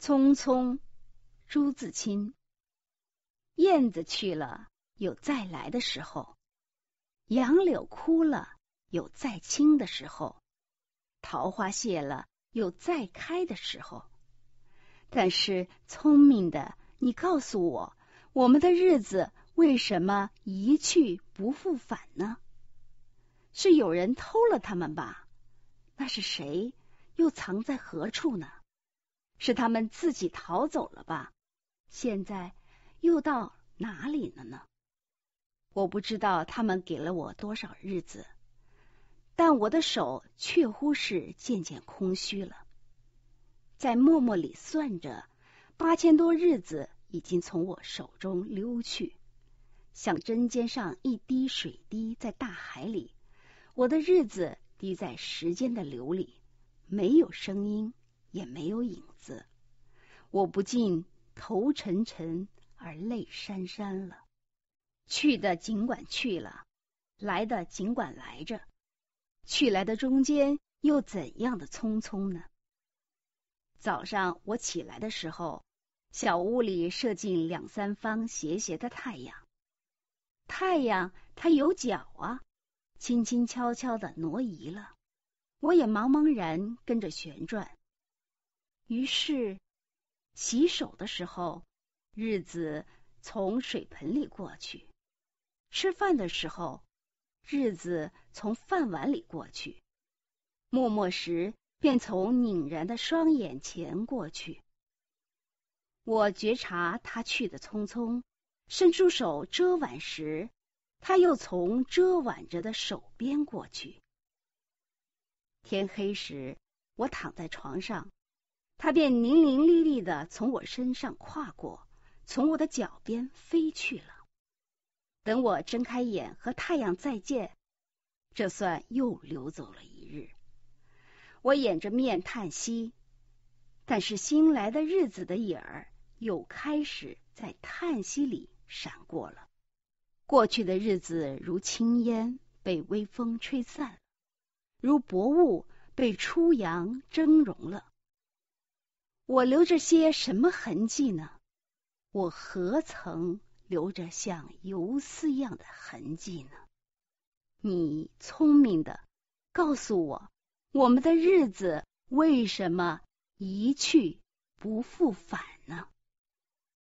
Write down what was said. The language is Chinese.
匆匆，朱自清。燕子去了，有再来的时候；杨柳枯了，有再青的时候；桃花谢了，有再开的时候。但是，聪明的你，告诉我，我们的日子为什么一去不复返呢？是有人偷了他们吧？那是谁？又藏在何处呢？是他们自己逃走了吧？现在又到哪里了呢？我不知道他们给了我多少日子，但我的手确乎是渐渐空虚了。在默默里算着，八千多日子已经从我手中溜去，像针尖上一滴水滴在大海里；我的日子滴在时间的流里，没有声音。也没有影子，我不禁头沉沉而泪潸潸了。去的尽管去了，来的尽管来着，去来的中间又怎样的匆匆呢？早上我起来的时候，小屋里射进两三方斜斜的太阳。太阳它有脚啊，轻轻悄悄的挪移了。我也茫茫然跟着旋转。于是，洗手的时候，日子从水盆里过去；吃饭的时候，日子从饭碗里过去；默默时，便从凝然的双眼前过去。我觉察他去的匆匆，伸出手遮挽时，他又从遮挽着的手边过去。天黑时，我躺在床上。它便伶伶俐俐的从我身上跨过，从我的脚边飞去了。等我睁开眼和太阳再见，这算又溜走了一日。我掩着面叹息，但是新来的日子的影儿又开始在叹息里闪过了。过去的日子如轻烟，被微风吹散；如薄雾，被初阳蒸融了。我留着些什么痕迹呢？我何曾留着像游丝一样的痕迹呢？你聪明的，告诉我，我们的日子为什么一去不复返呢？